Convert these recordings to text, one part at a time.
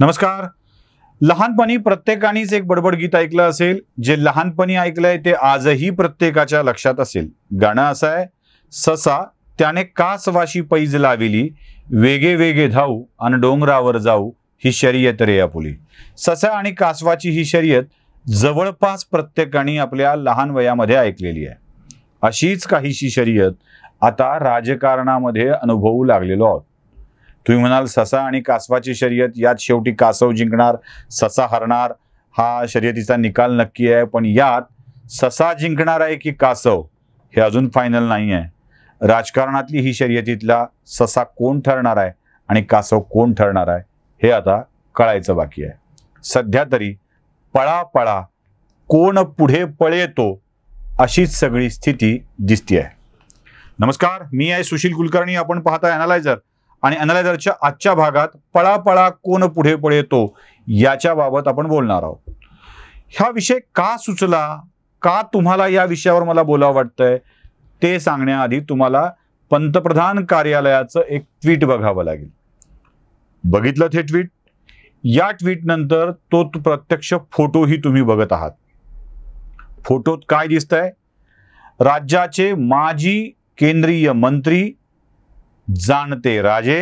नमस्कार लहानपणी प्रत्येकानेच एक बडबड गीत ऐकलं असेल जे लहानपणी ऐकलंय ते आजही प्रत्येकाच्या लक्षात असेल गाणं असं आहे ससा त्याने कासवाशी पैज लाविली वेगे वेगे धावू आणि डोंगरावर जाऊ ही शर्यत रे आपुली ससा आणि कासवाची ही शर्यत जवळपास प्रत्येकाने आपल्या लहान वयामध्ये ऐकलेली आहे अशीच काहीशी शर्यत आता राजकारणामध्ये अनुभवू लागलेलो आहोत तुम्ही म्हणाल ससा आणि कासवाची शर्यत यात शेवटी कासव जिंकणार ससा हरणार हा शर्यतीचा निकाल नक्की आहे पण यात ससा जिंकणार आहे की कासव हे अजून फायनल नाही आहे राजकारणातली ही शर्यतीतला ससा कोण ठरणार आहे आणि कासव कोण ठरणार आहे हे आता कळायचं बाकी आहे सध्या तरी पळा पळा कोण पुढे पळे तो अशीच सगळी स्थिती दिसते आहे नमस्कार मी आहे सुशील कुलकर्णी आपण पाहता अनालायझर आणि अनालायझरच्या आजच्या भागात पळापळा कोण पुढे पुढे येतो याच्या बाबत आपण बोलणार आहोत हा विषय का सुचला का तुम्हाला या विषयावर मला बोलावं वाटतंय ते सांगण्याआधी तुम्हाला पंतप्रधान कार्यालयाचं एक ट्विट बघावं लागेल बघितलं ते ट्विट या नंतर तो प्रत्यक्ष फोटोही तुम्ही बघत आहात फोटोत काय दिसतंय राज्याचे माजी केंद्रीय मंत्री जाणते राजे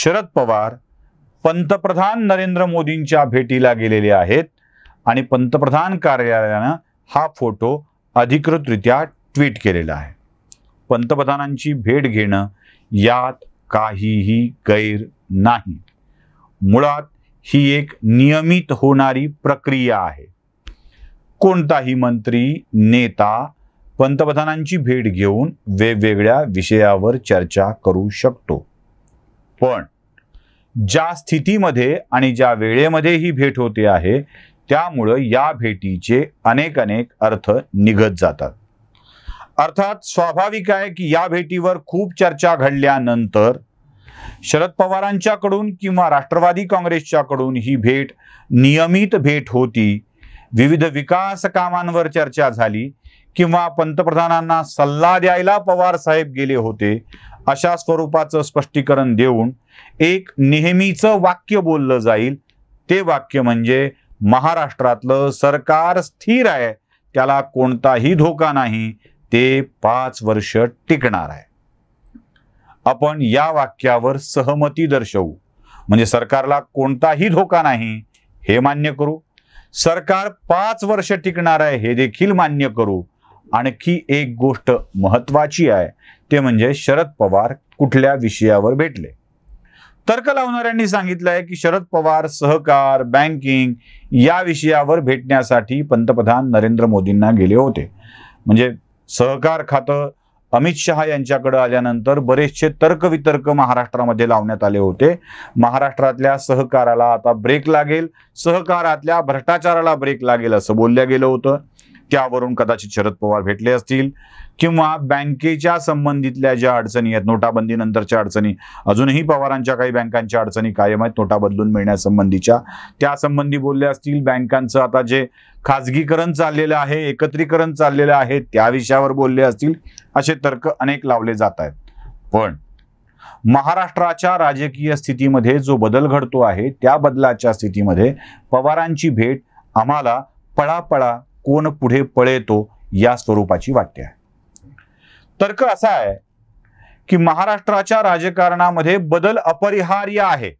शरद पवार पंतप्रधान नरेंद्र मोदींच्या भेटीला गेलेले आहेत आणि पंतप्रधान कार्यालयानं हा फोटो अधिकृतरित्या ट्विट केलेला आहे पंतप्रधानांची भेट घेणं यात काहीही गैर नाही मुळात ही एक नियमित होणारी प्रक्रिया आहे कोणताही मंत्री नेता पंतप्रधानांची भेट घेऊन वेगवेगळ्या विषयावर चर्चा करू शकतो पण ज्या स्थितीमध्ये आणि ज्या वेळेमध्ये ही भेट होते आहे त्यामुळं या भेटीचे अनेक अनेक अर्थ निघत जातात अर्थात स्वाभाविक आहे की या भेटीवर खूप चर्चा घडल्यानंतर शरद पवारांच्याकडून किंवा राष्ट्रवादी काँग्रेसच्याकडून ही भेट नियमित भेट होती विविध विकास कामांवर चर्चा झाली किंवा पंतप्रधानांना सल्ला द्यायला पवार साहेब गेले होते अशा स्वरूपाचं स्पष्टीकरण देऊन एक नेहमीचं वाक्य बोललं जाईल ते वाक्य म्हणजे महाराष्ट्रातलं सरकार स्थिर आहे त्याला कोणताही धोका नाही ते पाच वर्ष टिकणार आहे आपण या वाक्यावर सहमती दर्शवू म्हणजे सरकारला कोणताही धोका नाही हे मान्य करू सरकार पाच वर्ष टिकणार आहे हे देखील मान्य करू आणखी एक गोष्ट महत्त्वाची आहे ते म्हणजे शरद पवार कुठल्या विषयावर भेटले तर्क लावणाऱ्यांनी सांगितलं आहे की शरद पवार सहकार बँकिंग या विषयावर भेटण्यासाठी पंतप्रधान नरेंद्र मोदींना गेले होते म्हणजे सहकार खातं अमित शहा यांच्याकडे आल्यानंतर बरेचसे तर्कवितर्क महाराष्ट्रामध्ये लावण्यात आले होते महाराष्ट्रातल्या सहकाराला आता ब्रेक लागेल सहकारातल्या भ्रष्टाचाराला ब्रेक लागेल असं बोलल्या गेलं होतं त्यावरून कदाचित शरद पवार भेटले असतील किंवा बँकेच्या संबंधितल्या ज्या अडचणी आहेत नोटाबंदीनंतरच्या अडचणी अजूनही पवारांच्या काही बँकांच्या अडचणी कायम आहेत नोटा बदलून मिळण्यासंबंधीच्या त्यासंबंधी बोलले असतील बँकांचं आता जे खाजगीकरण चाललेलं आहे एकत्रीकरण चाललेलं आहे त्या विषयावर बोलले असतील असे तर्क अनेक लावले जात आहेत पण महाराष्ट्राच्या राजकीय स्थितीमध्ये जो बदल घडतो आहे त्या बदलाच्या स्थितीमध्ये पवारांची भेट आम्हाला पळापळा कोण पुढे पळेतो या स्वरूपाची वाटते आहे तर्क असा आहे की महाराष्ट्राच्या राजकारणामध्ये बदल अपरिहार्य आहे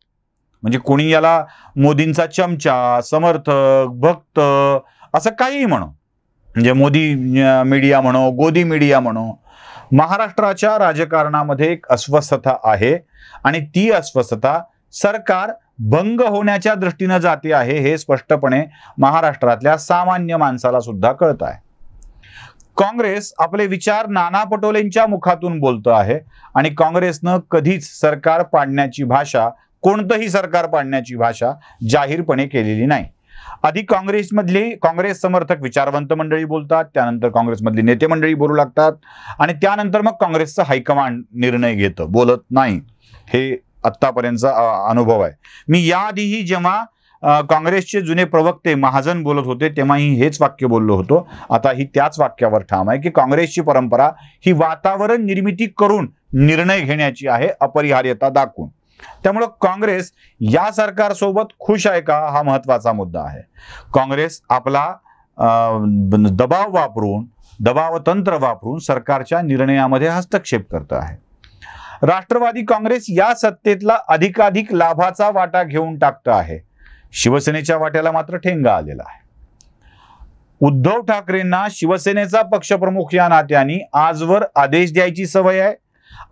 म्हणजे कोणी याला मोदींचा चमचा समर्थक भक्त असं काहीही म्हणो म्हणजे मोदी मीडिया म्हणो गोदी मीडिया म्हणो महाराष्ट्राच्या राजकारणामध्ये एक अस्वस्थता आहे आणि ती अस्वस्थता सरकार भंग होण्याच्या दृष्टीनं जाते आहे हे स्पष्टपणे महाराष्ट्रातल्या सामान्य माणसाला सुद्धा कळत आहे काँग्रेस आपले विचार नाना पटोलेंच्या मुखातून बोलतो आहे आणि काँग्रेसनं कधीच सरकार पाडण्याची भाषा कोणतंही सरकार पाडण्याची भाषा जाहीरपणे केलेली नाही आधी काँग्रेसमधले काँग्रेस समर्थक विचारवंत मंडळी बोलतात त्यानंतर काँग्रेसमधली नेते मंडळी बोलू लागतात आणि त्यानंतर मग काँग्रेसचं हायकमांड निर्णय घेतं बोलत नाही हे आत्तापर्यंतचा अनुभव आहे मी याआधीही जेव्हा काँग्रेसचे जुने प्रवक्ते महाजन बोलत होते तेव्हाही हेच वाक्य बोललो होतो आता ही त्याच वाक्यावर ठाम आहे की काँग्रेसची परंपरा ही वातावरण निर्मिती करून निर्णय घेण्याची आहे अपरिहार्यता दाखवून त्यामुळं काँग्रेस या सरकारसोबत खुश आहे का हा महत्वाचा मुद्दा आहे काँग्रेस आपला दबाव वापरून दबाव तंत्र वापरून सरकारच्या निर्णयामध्ये हस्तक्षेप करत आहे राष्ट्रवादी काँग्रेस या सत्तेतला अधिकाधिक लाभाचा वाटा घेऊन टाकत आहे शिवसेनेच्या वाट्याला मात्र ठेंगा आलेला आहे उद्धव ठाकरेंना शिवसेनेचा पक्षप्रमुख या नात्याने आजवर आदेश द्यायची सवय आहे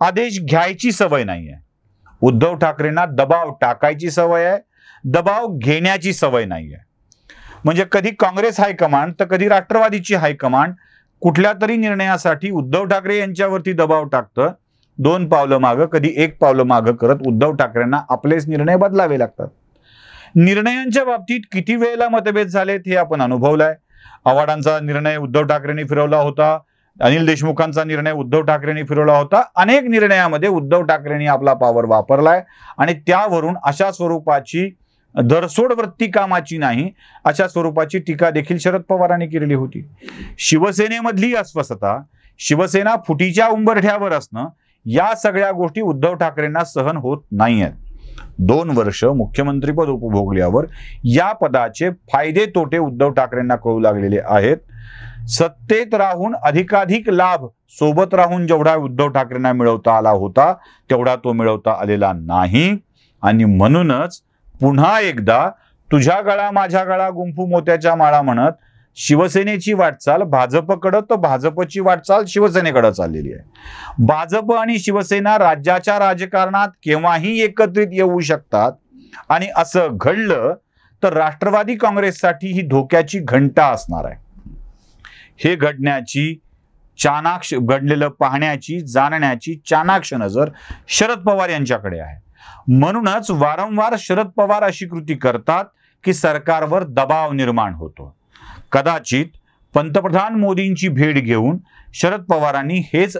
आदेश घ्यायची सवय नाही आहे उद्धव ठाकरेंना दबाव टाकायची सवय आहे दबाव घेण्याची सवय नाही आहे म्हणजे कधी काँग्रेस हायकमांड तर कधी राष्ट्रवादीची हायकमांड कुठल्या तरी निर्णयासाठी उद्धव ठाकरे यांच्यावरती दबाव टाकतं दोन पावलं मागं कधी एक पावलं मागं करत उद्धव ठाकरेंना आपलेच निर्णय बदलावे लागतात निर्णयांच्या बाबतीत किती वेळेला मतभेद झालेत हे आपण अनुभवलाय आव्हाडांचा निर्णय उद्धव ठाकरेंनी फिरवला होता अनिल देशमुखांचा निर्णय उद्धव ठाकरेंनी फिरवला होता अनेक निर्णयामध्ये उद्धव ठाकरेंनी आपला पावर वापरलाय आणि त्यावरून अशा स्वरूपाची धरसोड वृत्ती कामाची नाही अशा स्वरूपाची टीका देखील शरद पवारांनी केलेली होती शिवसेनेमधली अस्वस्थता शिवसेना फुटीच्या उंबरठ्यावर असणं या सगळ्या गोष्टी उद्धव ठाकरेंना सहन होत नाही आहेत दोन वर्ष मुख्यमंत्रीपद उपभोगल्यावर या पदाचे फायदे तोटे उद्धव ठाकरेंना कळू लागलेले आहेत सत्तेत राहून अधिकाधिक लाभ सोबत राहून जेवढा उद्धव ठाकरेंना मिळवता आला होता तेवढा तो मिळवता आलेला नाही आणि म्हणूनच पुन्हा एकदा तुझ्या गळा माझ्या गळा गुंफू मोत्याच्या माळा म्हणत शिवसेनेची वाटचाल भाजपकडं तर भाजपची वाटचाल शिवसेनेकडे चाललेली आहे भाजप आणि शिवसेना राज्याच्या राजकारणात केव्हाही एकत्रित येऊ शकतात आणि असं घडलं तर राष्ट्रवादी काँग्रेससाठी ही धोक्याची घंटा असणार आहे हे घडण्याची चाणाक्ष घडलेलं पाहण्याची जाणण्याची चाणाक्ष नजर शरद पवार यांच्याकडे आहे म्हणूनच वारंवार शरद पवार अशी कृती करतात की सरकारवर दबाव निर्माण होतो कदाचित पंतप्रधान मोदींची भेट घेऊन शरद पवारांनी हेच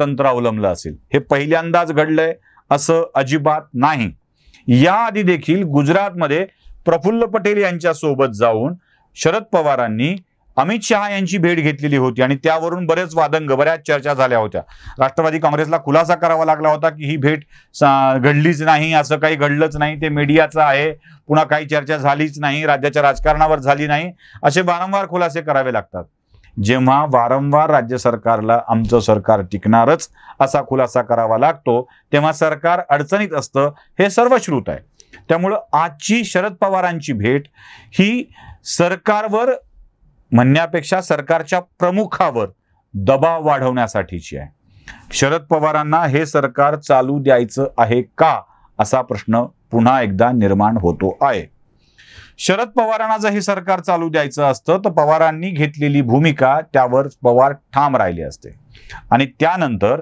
तंत्र अवलंबलं असेल हे पहिल्यांदाच घडलंय असं अजिबात नाही याआधी देखील गुजरातमध्ये प्रफुल्ल पटेल यांच्यासोबत जाऊन शरद पवारांनी अमित शहा यांची भेट घेतलेली होती आणि त्यावरून बरेच वादंग बऱ्याच चर्चा झाल्या होत्या राष्ट्रवादी काँग्रेसला खुलासा करावा लागला होता की ही भेट घडलीच नाही असं काही घडलंच नाही ते मीडियाचं आहे पुन्हा काही चर्चा झालीच नाही राज्याच्या राजकारणावर झाली नाही असे वारंवार खुलासे करावे लागतात जेव्हा वारंवार राज्य सरकारला आमचं सरकार टिकणारच असा खुलासा करावा लागतो तेव्हा सरकार अडचणीत असतं हे सर्वश्रुत आहे त्यामुळं आजची शरद पवारांची भेट ही सरकारवर म्हणण्यापेक्षा सरकारच्या प्रमुखावर दबाव वाढवण्यासाठीची आहे शरद पवारांना हे सरकार चालू द्यायचं आहे का असा प्रश्न पुन्हा एकदा निर्माण होतो आहे शरद पवारांना जर हे सरकार चालू द्यायचं असतं तर पवारांनी घेतलेली भूमिका त्यावर पवार ठाम राहिले असते आणि त्यानंतर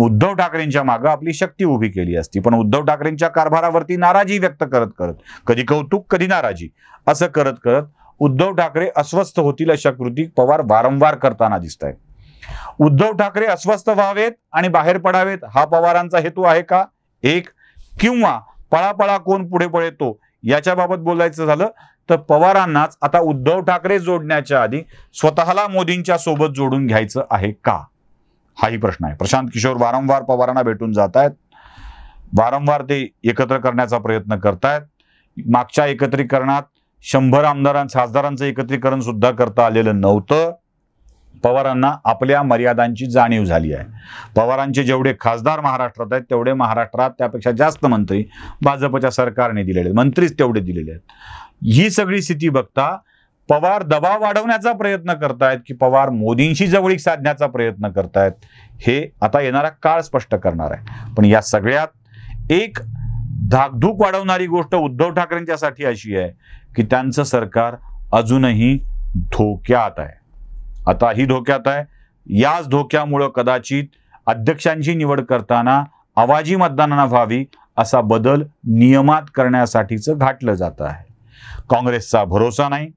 उद्धव ठाकरेंच्या मागं आपली शक्ती उभी केली असती पण उद्धव ठाकरेंच्या कारभारावरती नाराजी व्यक्त करत करत कधी कौतुक कधी नाराजी असं करत करत उद्धव ठाकरे अस्वस्थ होतील अशा कृती पवार वारंवार करताना दिसत आहेत उद्धव ठाकरे अस्वस्थ व्हावेत आणि बाहेर पडावेत हा पवारांचा हेतू आहे का एक किंवा पळापळा कोण पुढे याच्या याच्याबाबत बोलायचं झालं तर पवारांनाच आता उद्धव ठाकरे जोडण्याच्या आधी स्वतःला मोदींच्या सोबत जोडून घ्यायचं आहे का हाही प्रश्न आहे प्रशांत किशोर वारंवार पवारांना भेटून जात आहेत वारंवार ते एकत्र करण्याचा प्रयत्न करतायत मागच्या एकत्रीकरणात शंभर आमदारां खासदारांचं एकत्रीकरण सुद्धा करता आलेलं नव्हतं पवारांना आपल्या मर्यादांची जाणीव झाली आहे पवारांचे जेवढे खासदार महाराष्ट्रात आहेत तेवढे महाराष्ट्रात त्यापेक्षा जास्त मंत्री भाजपच्या सरकारने दिलेले आहेत मंत्रीच तेवढे दिलेले आहेत ही सगळी स्थिती बघता पवार दबाव वाढवण्याचा प्रयत्न करतायत की पवार मोदींशी जवळीक साधण्याचा प्रयत्न करतायत हे आता येणारा काळ स्पष्ट करणार आहे पण या सगळ्यात एक धाकधूक वाढवणारी गोष्ट उद्धव ठाकरेंच्यासाठी अशी आहे की त्यांचं सरकार अजूनही धोक्यात आहे आता ही धोक्यात आहे याच धोक्यामुळं कदाचित अध्यक्षांची निवड करताना आवाजी मतदानानं व्हावी असा बदल नियमात करण्यासाठीच घाटलं जात आहे काँग्रेसचा भरोसा नाही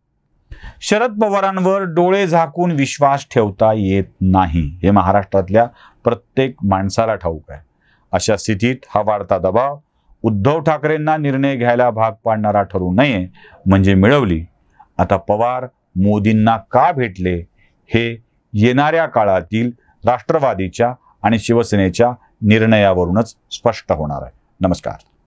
शरद पवारांवर डोळे झाकून विश्वास ठेवता येत नाही हे महाराष्ट्रातल्या प्रत्येक माणसाला ठाऊक आहे अशा स्थितीत हा वाढता दबाव उद्धव ठाकरेंना निर्णय घ्यायला भाग पाडणारा ठरू नये म्हणजे मिळवली आता पवार मोदींना का भेटले हे येणाऱ्या काळातील राष्ट्रवादीच्या आणि शिवसेनेच्या निर्णयावरूनच स्पष्ट होणार आहे नमस्कार